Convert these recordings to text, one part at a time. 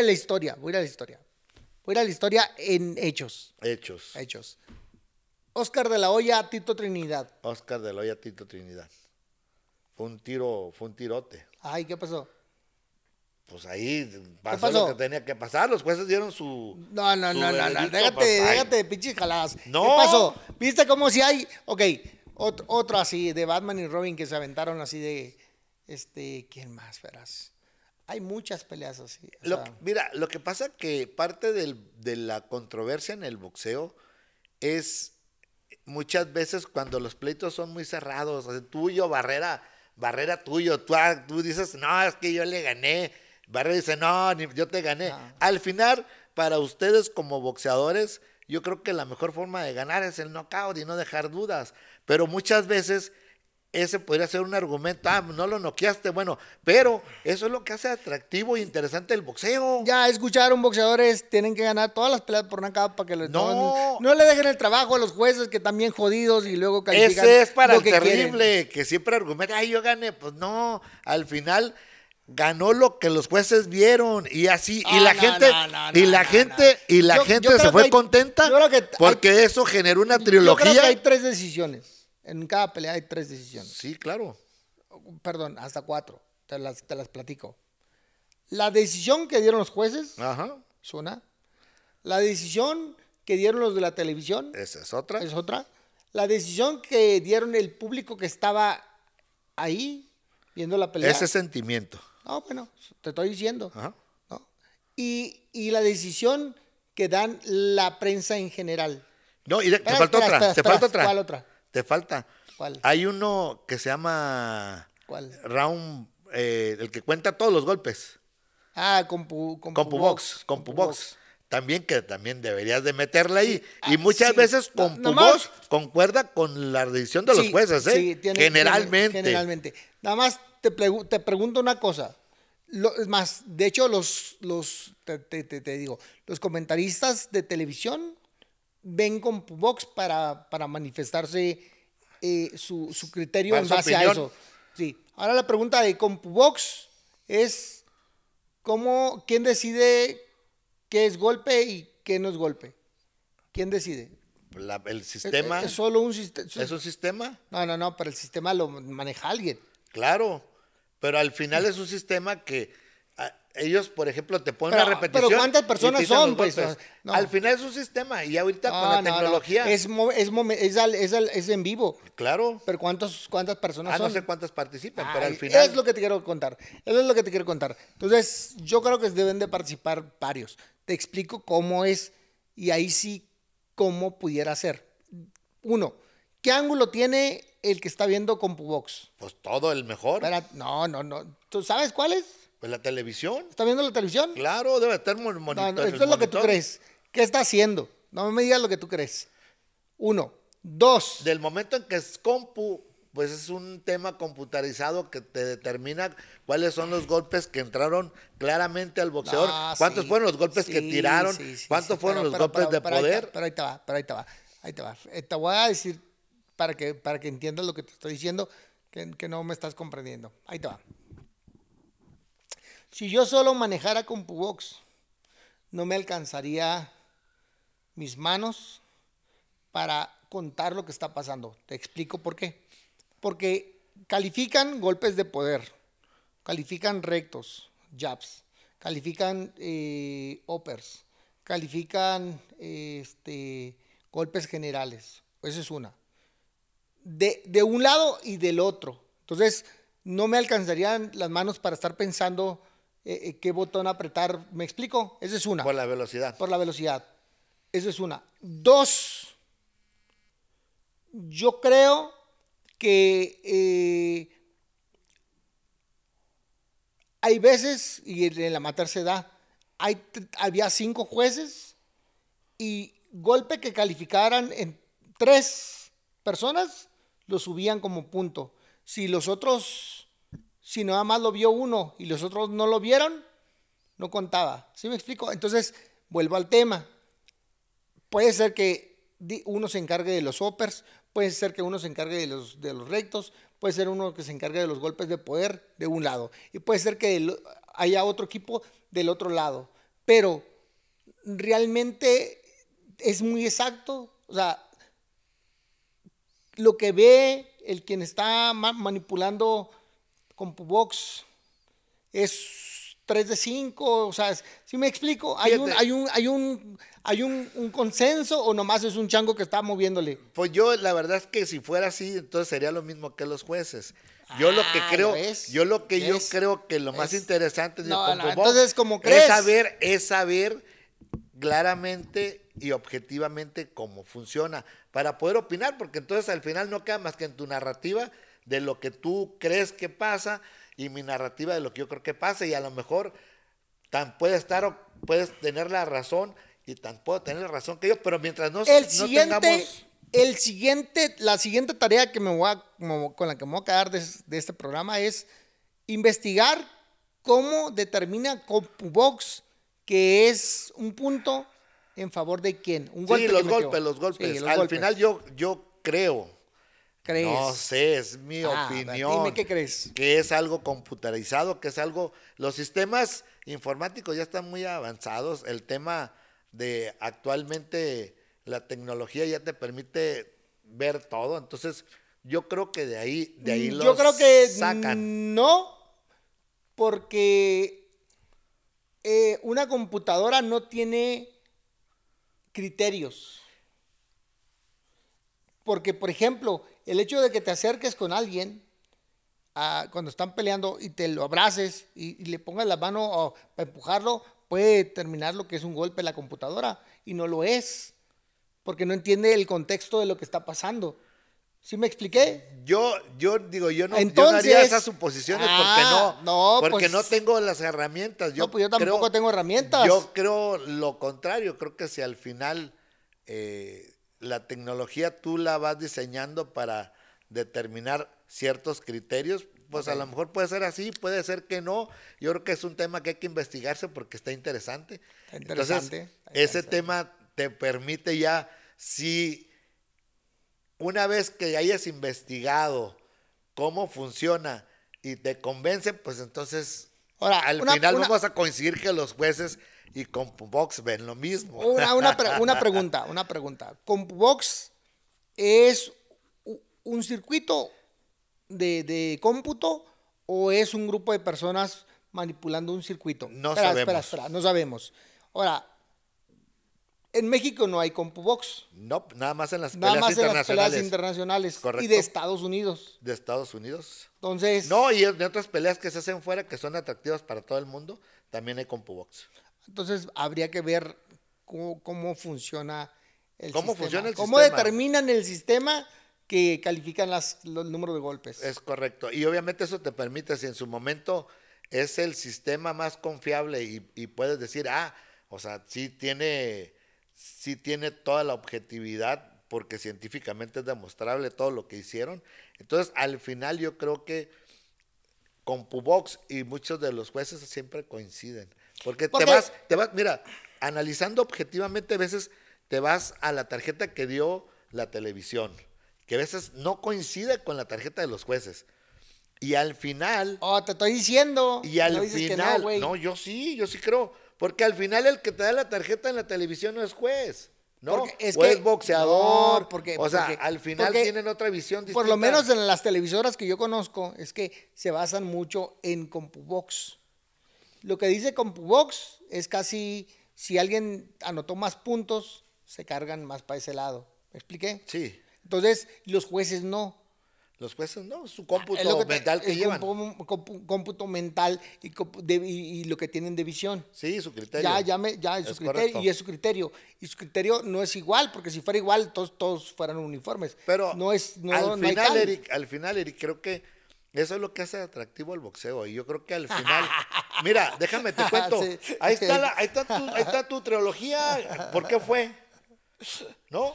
la historia, voy a ir a la historia. Voy a ir a la historia en hechos. Hechos. Hechos. Oscar de la Hoya, Tito Trinidad. Oscar de la Hoya, Tito Trinidad. Fue un tiro, fue un tirote. Ay, ¿qué pasó? Pues ahí pasó, lo que tenía que pasar. Los jueces dieron su. No, no, no, no, Déjate, déjate de pues, pinches jaladas. No. ¿Qué pasó? ¿Viste cómo si hay. Ok, otro así de Batman y Robin que se aventaron así de. Este, ¿quién más verás? Hay muchas peleas así. mira, lo que pasa que parte de la controversia en el boxeo es muchas veces cuando los pleitos son muy cerrados, tuyo, barrera, barrera tuyo, ah, tú, dices, no, es que yo le gané, barrera dice, no, yo te gané. Al final, para ustedes como boxeadores, yo creo que la mejor forma de ganar es el knockout y no dejar dudas, pero muchas veces ese podría ser un argumento, ah, no lo noqueaste, bueno, pero eso es lo que hace atractivo e interesante el boxeo. Ya escucharon, boxeadores tienen que ganar todas las peleas por una capa para que lo no, no, le dejen el trabajo a los jueces que están bien jodidos y luego califican. Ese es para que terrible, que siempre argumenta, ay, yo gané, pues no, al final ganó lo que los jueces vieron y así y la gente y la gente y la gente se fue contenta porque eso generó una trilogía. hay tres decisiones. En cada pelea hay tres decisiones. Sí, claro. Perdón, hasta cuatro. Te las, platico. La decisión que dieron los jueces. Ajá. Es una. La decisión que dieron los de la televisión. Esa es otra. Es otra. La decisión que dieron el público que estaba ahí viendo la pelea. Ese sentimiento. No, bueno, te estoy diciendo. Ajá. Y, la decisión que dan la prensa en general. No, y te falta otra. te falta otra. ¿Cuál otra? Te falta. Hay uno que se llama. ¿Cuál? Round. Eh, el que cuenta todos los golpes. Ah, con compu Con CompuBox. También que también deberías de meterle ahí. Ah, y muchas veces CompuBox concuerda con la decisión de los jueces, ¿eh? generalmente. generalmente. Nada más te, te pregunto una cosa. es más, de hecho, los, los te, te, te, digo, los comentaristas de televisión ven con Box para, manifestarse eh, su, criterio en base a eso. Sí. Ahora la pregunta de Box es cómo, quién decide qué es golpe y qué no es golpe. ¿Quién decide? el sistema. Es, solo un sistema. ¿Es un sistema? No, no, no, pero el sistema lo maneja alguien. Claro, pero al final es un sistema que ellos, por ejemplo, te ponen la repetición. Pero ¿cuántas personas son? Pues? Al final es un sistema y ahorita con la tecnología. Es, en vivo. Claro. Pero ¿cuántos, ¿cuántas personas ah, son? no sé cuántas participan, pero al final. Es lo que te quiero contar. Eso es lo que te quiero contar. Entonces, yo creo que deben de participar varios. Te explico cómo es y ahí sí cómo pudiera ser. Uno, ¿qué ángulo tiene el que está viendo box Pues todo, el mejor. no, no, no. ¿Tú sabes cuál es? Pues la televisión. ¿Está viendo la televisión? Claro, debe estar muy esto es lo que tú crees. ¿Qué está haciendo? No me digas lo que tú crees. Uno. Dos. Del momento en que es compu, pues es un tema computarizado que te determina cuáles son los golpes que entraron claramente al boxeador, ah, cuántos fueron los golpes que tiraron, cuántos fueron los golpes de poder. pero ahí te va, pero ahí te va, ahí te va. Eh, te voy a decir para que, para que entiendas lo que te estoy diciendo, que no me estás comprendiendo. Ahí te va. Si yo solo manejara con Pubox, no me alcanzaría mis manos para contar lo que está pasando. Te explico por qué. Porque califican golpes de poder, califican rectos, jabs, califican eh, califican este, golpes generales. Esa es una. De, de, un lado y del otro. Entonces, no me alcanzarían las manos para estar pensando eh, eh, qué botón apretar. ¿Me explico? Esa es una. Por la velocidad. Por la velocidad. Esa es una. Dos, yo creo que eh, hay veces, y en la matar da, hay, había cinco jueces y golpe que calificaran en tres personas, lo subían como punto. Si los otros si nada más lo vio uno y los otros no lo vieron, no contaba. ¿Sí me explico? Entonces, vuelvo al tema. Puede ser que uno se encargue de los hoppers, puede ser que uno se encargue de los, de los rectos, puede ser uno que se encargue de los golpes de poder de un lado, y puede ser que haya otro equipo del otro lado. Pero realmente es muy exacto, o sea, lo que ve el quien está manipulando CompuBox es 3 de 5, o sea, si me explico, hay un hay un hay un hay un, consenso o nomás es un chango que está moviéndole. Pues yo la verdad es que si fuera así, entonces sería lo mismo que los jueces. Yo lo que ah, creo, yo lo que yo creo que lo más interesante de es saber es saber claramente y objetivamente cómo funciona para poder opinar, porque entonces al final no queda más que en tu narrativa de lo que tú crees que pasa y mi narrativa de lo que yo creo que pasa y a lo mejor tan puedes estar o puedes tener la razón y tan puedo tener la razón que yo, pero mientras no, el tengamos... El siguiente, la siguiente tarea que me voy a, con la que me voy a quedar de, este programa es investigar cómo determina CompuBox que es un punto en favor de quién. Un golpe sí, los golpes, los golpes, Al final yo, yo creo no sé, es mi ah, opinión. Dime qué crees. Que es algo computarizado, que es algo. Los sistemas informáticos ya están muy avanzados. El tema de actualmente la tecnología ya te permite ver todo. Entonces, yo creo que de ahí, de ahí mm, Yo creo que sacan. No, porque eh, una computadora no tiene criterios. Porque, por ejemplo, el hecho de que te acerques con alguien ah, cuando están peleando y te lo abraces y, le pongas la mano oh, para empujarlo, puede terminar lo que es un golpe a la computadora y no lo es, porque no entiende el contexto de lo que está pasando. ¿Sí me expliqué? Yo, yo digo, yo no, Entonces, esas suposiciones porque ah, no, no porque pues no tengo las herramientas. Yo no, pues yo tampoco tengo herramientas. Yo creo lo contrario, creo que si al final eh, la tecnología tú la vas diseñando para determinar ciertos criterios, pues a lo mejor puede ser así, puede ser que no. Yo creo que es un tema que hay que investigarse porque está interesante. interesante. Entonces, ese tema te permite ya, si una vez que hayas investigado cómo funciona y te convence, pues entonces Ahora, al final no vamos a coincidir que los jueces y CompuBox ven lo mismo. Una, una, una pregunta, una pregunta. ¿CompuBox es un circuito de, cómputo o es un grupo de personas manipulando un circuito? No sabemos. no sabemos. Ahora, en México no hay CompuBox. No, nada más en las nada más en Las peleas internacionales. Y de Estados Unidos. De Estados Unidos. Entonces. No, y de otras peleas que se hacen fuera que son atractivas para todo el mundo, también hay CompuBox. Entonces habría que ver cómo, funciona el ¿Cómo sistema. Funciona el ¿Cómo determinan el sistema que califican las, los números de golpes? Es correcto. Y obviamente eso te permite, si en su momento es el sistema más confiable y, puedes decir, ah, o sea, sí tiene, sí tiene toda la objetividad porque científicamente es demostrable todo lo que hicieron. Entonces, al final yo creo que con Pubox y muchos de los jueces siempre coinciden. Porque, te vas, te vas, mira, analizando objetivamente, a veces te vas a la tarjeta que dio la televisión, que a veces no coincide con la tarjeta de los jueces. Y al final. Oh, te estoy diciendo. Y al final. No, yo sí, yo sí creo. Porque al final el que te da la tarjeta en la televisión no es juez. ¿no? es boxeador. porque, o sea, al final tienen otra visión distinta. Por lo menos en las televisoras que yo conozco, es que se basan mucho en CompuBox. Lo que dice CompuBox es casi si alguien anotó más puntos, se cargan más para ese lado. ¿Me expliqué? Sí. Entonces, los jueces no. Los jueces no, su cómputo mental que llevan. cómputo mental y, lo que tienen de visión. Sí, su criterio. Ya, ya, ya es su criterio. Y es su criterio. Y su criterio no es igual, porque si fuera igual, todos, todos fueran uniformes. Pero no es. al, final, Eric, al final, Eric, creo que eso es lo que hace atractivo al boxeo. Y yo creo que al final. mira, déjame te cuento. Ahí, está la, ahí, está tu, ahí está tu trilogía. ¿Por qué fue? ¿No?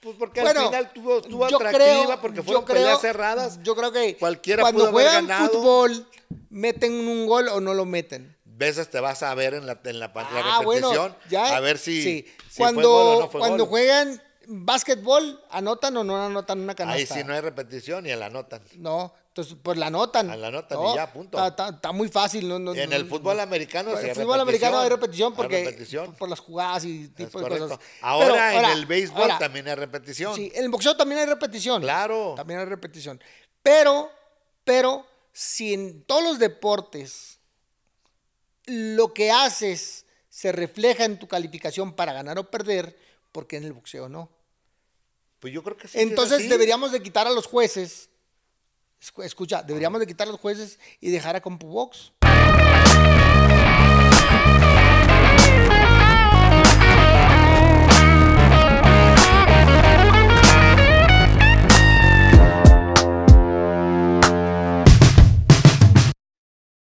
Pues porque al final tuvo, tuvo atractiva, porque fueron peleas cerradas. Yo creo que cualquiera cuando pudo juegan haber ganado. fútbol, meten un gol o no lo meten. Veces te vas a ver en la, en la, ah, repetición, a ver si, cuando, o no Cuando juegan básquetbol, anotan o no anotan una canasta. Ahí si no hay repetición y la anotan. No, pues la anotan. Ah, la anotan ya, punto. Está, muy fácil. No, en el fútbol americano. En el fútbol americano hay repetición porque Por, las jugadas y tipo de Ahora, en el béisbol también hay repetición. Sí, en el boxeo también hay repetición. Claro. También hay repetición. Pero, pero, si en todos los deportes lo que haces se refleja en tu calificación para ganar o perder, ¿por qué en el boxeo no? Pues yo creo que sí. Entonces deberíamos de quitar a los jueces Escucha, deberíamos de quitar los jueces y dejar a CompuBox.